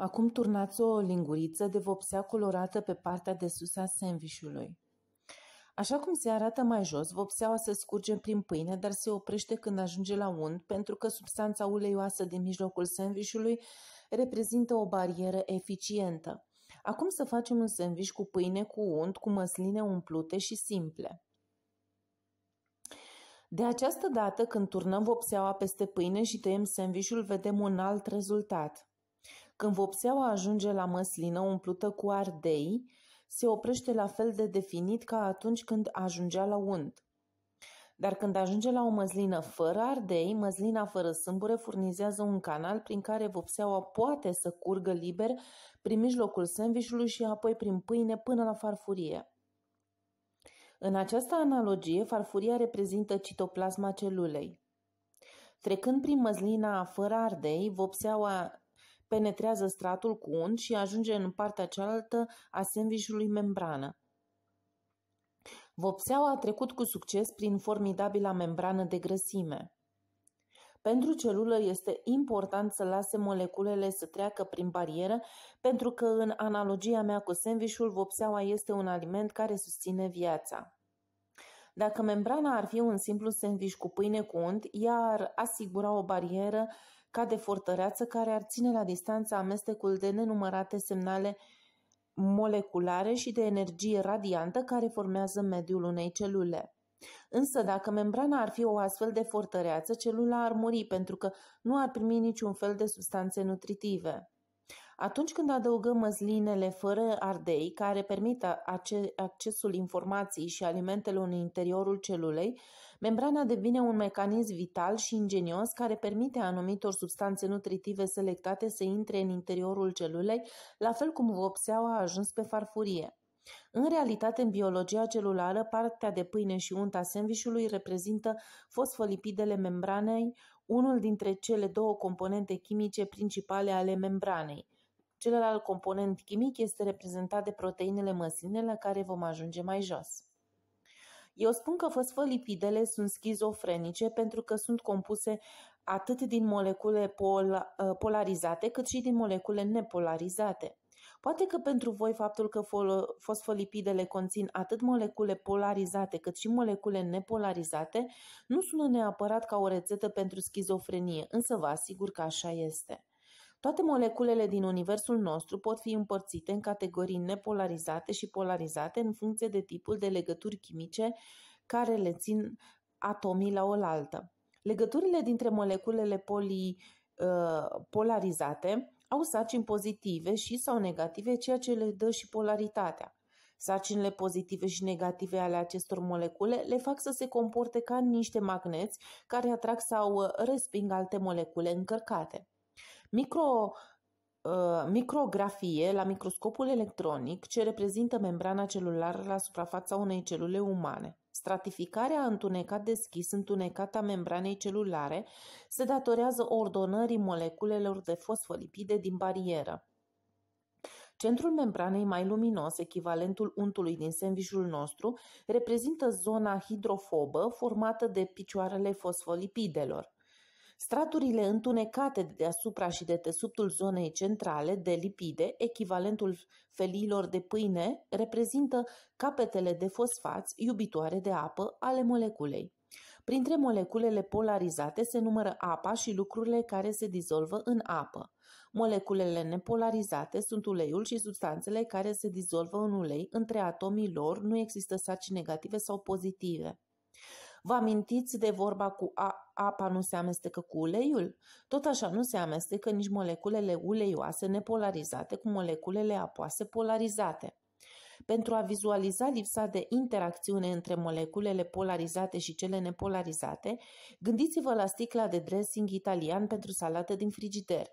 Acum turnați o linguriță de vopsea colorată pe partea de sus a sandvișului. Așa cum se arată mai jos, vopseaua se scurge prin pâine, dar se oprește când ajunge la unt, pentru că substanța uleioasă din mijlocul sandvișului reprezintă o barieră eficientă. Acum să facem un sandviș cu pâine cu unt, cu măsline umplute și simple. De această dată, când turnăm vopseaua peste pâine și tăiem sandvișul, vedem un alt rezultat – când vopseaua ajunge la măslină umplută cu ardei, se oprește la fel de definit ca atunci când ajungea la unt. Dar când ajunge la o măslină fără ardei, măslina fără sâmbure furnizează un canal prin care vopseaua poate să curgă liber prin mijlocul sandvișului și apoi prin pâine până la farfurie. În această analogie, farfuria reprezintă citoplasma celulei. Trecând prin măslina fără ardei, vopseaua penetrează stratul cu unt și ajunge în partea cealaltă a sandvișului membrană. Vopseaua a trecut cu succes prin formidabila membrană de grăsime. Pentru celulă este important să lase moleculele să treacă prin barieră, pentru că în analogia mea cu sandvișul, vopseaua este un aliment care susține viața. Dacă membrana ar fi un simplu sandviș cu pâine cu unt, ea ar asigura o barieră ca de fortăreață care ar ține la distanță amestecul de nenumărate semnale moleculare și de energie radiantă care formează mediul unei celule. Însă dacă membrana ar fi o astfel de fortăreață, celula ar muri pentru că nu ar primi niciun fel de substanțe nutritive. Atunci când adăugăm măslinele fără ardei, care permit accesul informației și alimentelor în interiorul celulei, Membrana devine un mecanism vital și ingenios care permite anumitor substanțe nutritive selectate să intre în interiorul celulei, la fel cum vopseaua a ajuns pe farfurie. În realitate, în biologia celulară, partea de pâine și unta sandvișului reprezintă fosfolipidele membranei, unul dintre cele două componente chimice principale ale membranei. Celălalt component chimic este reprezentat de proteinele măsline la care vom ajunge mai jos. Eu spun că fosfolipidele sunt schizofrenice pentru că sunt compuse atât din molecule pol- ă, polarizate cât și din molecule nepolarizate. Poate că pentru voi faptul că fosfolipidele conțin atât molecule polarizate cât și molecule nepolarizate nu sună neapărat ca o rețetă pentru schizofrenie, însă vă asigur că așa este. Toate moleculele din universul nostru pot fi împărțite în categorii nepolarizate și polarizate în funcție de tipul de legături chimice care le țin atomii la oaltă. Legăturile dintre moleculele poli, uh, polarizate au sarcini pozitive și sau negative, ceea ce le dă și polaritatea. Sarcinile pozitive și negative ale acestor molecule le fac să se comporte ca niște magneți care atrag sau uh, resping alte molecule încărcate. Micro, uh, micrografie la microscopul electronic ce reprezintă membrana celulară la suprafața unei celule umane. Stratificarea întunecat-deschis-întunecat a membranei celulare se datorează ordonării moleculelor de fosfolipide din barieră. Centrul membranei mai luminos, echivalentul untului din sandvișul nostru, reprezintă zona hidrofobă formată de picioarele fosfolipidelor. Straturile întunecate deasupra și de tesutul zonei centrale de lipide, echivalentul feliilor de pâine, reprezintă capetele de fosfați iubitoare de apă ale moleculei. Printre moleculele polarizate se numără apa și lucrurile care se dizolvă în apă. Moleculele nepolarizate sunt uleiul și substanțele care se dizolvă în ulei, între atomii lor nu există saci negative sau pozitive. Vă amintiți de vorba cu a, apa nu se amestecă cu uleiul? Tot așa nu se amestecă nici moleculele uleioase nepolarizate cu moleculele apoase polarizate. Pentru a vizualiza lipsa de interacțiune între moleculele polarizate și cele nepolarizate, gândiți-vă la sticla de dressing italian pentru salată din frigider.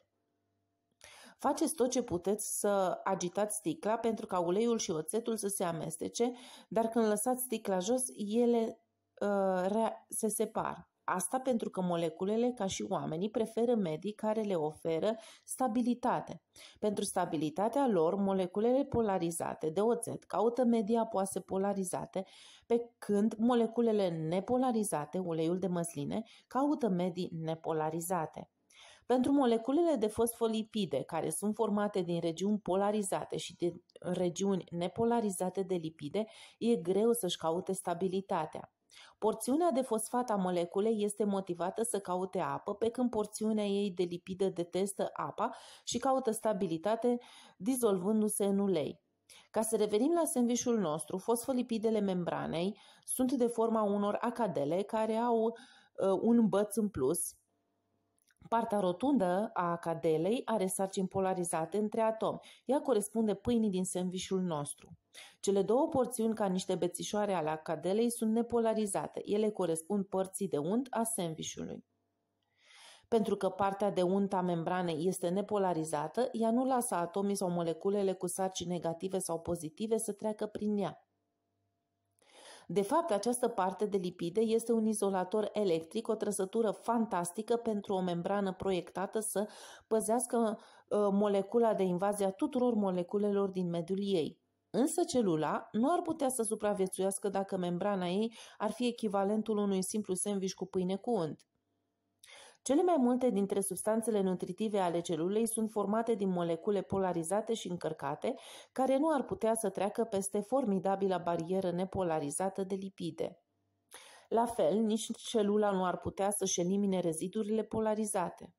Faceți tot ce puteți să agitați sticla pentru ca uleiul și oțetul să se amestece, dar când lăsați sticla jos, ele Uh, se separă. Asta pentru că moleculele, ca și oamenii, preferă medii care le oferă stabilitate. Pentru stabilitatea lor, moleculele polarizate de oțet caută media poase polarizate, pe când moleculele nepolarizate, uleiul de măsline, caută medii nepolarizate. Pentru moleculele de fosfolipide, care sunt formate din regiuni polarizate și din regiuni nepolarizate de lipide, e greu să-și caute stabilitatea. Porțiunea de fosfat a moleculei este motivată să caute apă, pe când porțiunea ei de lipidă detestă apa și caută stabilitate dizolvându-se în ulei. Ca să revenim la sandvișul nostru, fosfolipidele membranei sunt de forma unor acadele care au uh, un băț în plus, Partea rotundă a cadelei are sarcini polarizate între atomi. Ea corespunde pâinii din sandvișul nostru. Cele două porțiuni ca niște bețișoare ale cadelei sunt nepolarizate. Ele corespund părții de unt a sandvișului. Pentru că partea de unt a membranei este nepolarizată, ea nu lasă atomii sau moleculele cu sarcini negative sau pozitive să treacă prin ea. De fapt, această parte de lipide este un izolator electric, o trăsătură fantastică pentru o membrană proiectată să păzească ă, molecula de invazie a tuturor moleculelor din mediul ei. Însă celula nu ar putea să supraviețuiască dacă membrana ei ar fi echivalentul unui simplu sandwich cu pâine cu unt. Cele mai multe dintre substanțele nutritive ale celulei sunt formate din molecule polarizate și încărcate, care nu ar putea să treacă peste formidabila barieră nepolarizată de lipide. La fel, nici celula nu ar putea să-și elimine rezidurile polarizate.